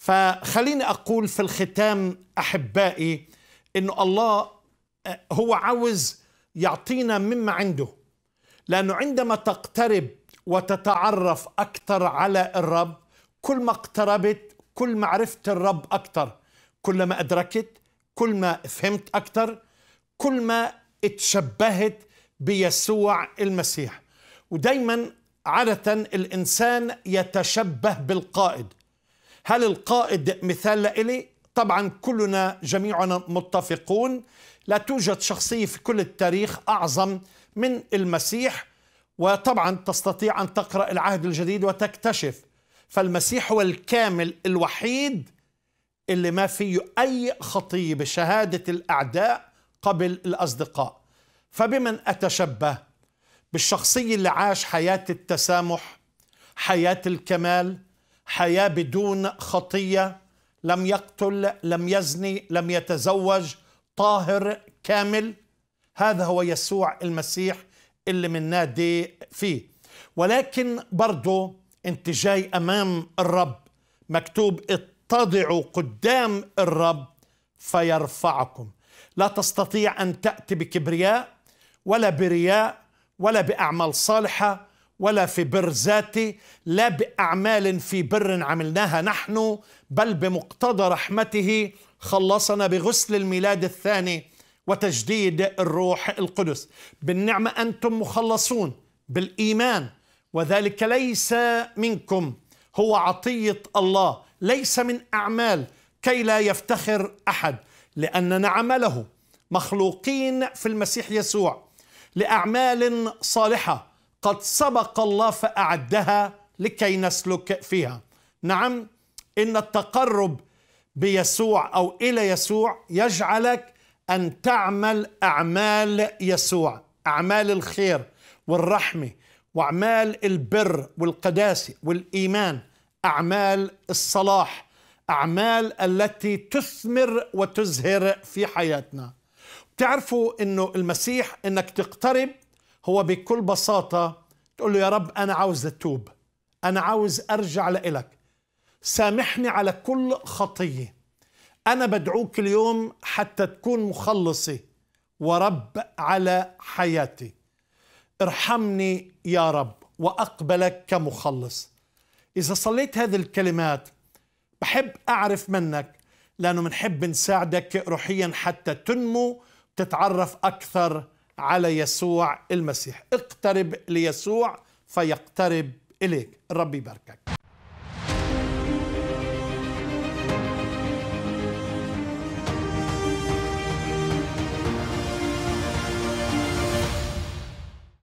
فخليني أقول في الختام أحبائي إنه الله آه، هو عاوز يعطينا مما عنده لأنه عندما تقترب وتتعرف أكثر على الرب كل ما اقتربت كل ما عرفت الرب أكثر كل ما أدركت كل ما فهمت أكثر كل ما اتشبهت بيسوع المسيح ودايما عادة الإنسان يتشبه بالقائد هل القائد مثال لإلي؟ طبعا كلنا جميعنا متفقون لا توجد شخصية في كل التاريخ أعظم من المسيح وطبعا تستطيع أن تقرأ العهد الجديد وتكتشف فالمسيح هو الكامل الوحيد اللي ما فيه أي خطية بشهادة الأعداء قبل الأصدقاء فبمن أتشبه بالشخصية اللي عاش حياة التسامح حياة الكمال حياه بدون خطيه لم يقتل لم يزني لم يتزوج طاهر كامل هذا هو يسوع المسيح اللي بننادي فيه ولكن برضه انت جاي امام الرب مكتوب اتضعوا قدام الرب فيرفعكم لا تستطيع ان تاتي بكبرياء ولا برياء ولا باعمال صالحه ولا في بر ذاتي لا بأعمال في بر عملناها نحن بل بمقتضى رحمته خلصنا بغسل الميلاد الثاني وتجديد الروح القدس بالنعمة أنتم مخلصون بالإيمان وذلك ليس منكم هو عطية الله ليس من أعمال كي لا يفتخر أحد لأننا عمله مخلوقين في المسيح يسوع لأعمال صالحة قد سبق الله فأعدها لكي نسلك فيها نعم إن التقرب بيسوع أو إلى يسوع يجعلك أن تعمل أعمال يسوع أعمال الخير والرحمة وأعمال البر والقداسة والإيمان أعمال الصلاح أعمال التي تثمر وتزهر في حياتنا تعرفوا أنه المسيح أنك تقترب هو بكل بساطة تقول له يا رب أنا عاوز أتوب أنا عاوز أرجع لإلك سامحني على كل خطية أنا بدعوك اليوم حتى تكون مخلصي ورب على حياتي ارحمني يا رب وأقبلك كمخلص إذا صليت هذه الكلمات بحب أعرف منك لأنه بنحب نساعدك روحيا حتى تنمو تتعرف أكثر على يسوع المسيح اقترب ليسوع فيقترب إليك الرب يباركك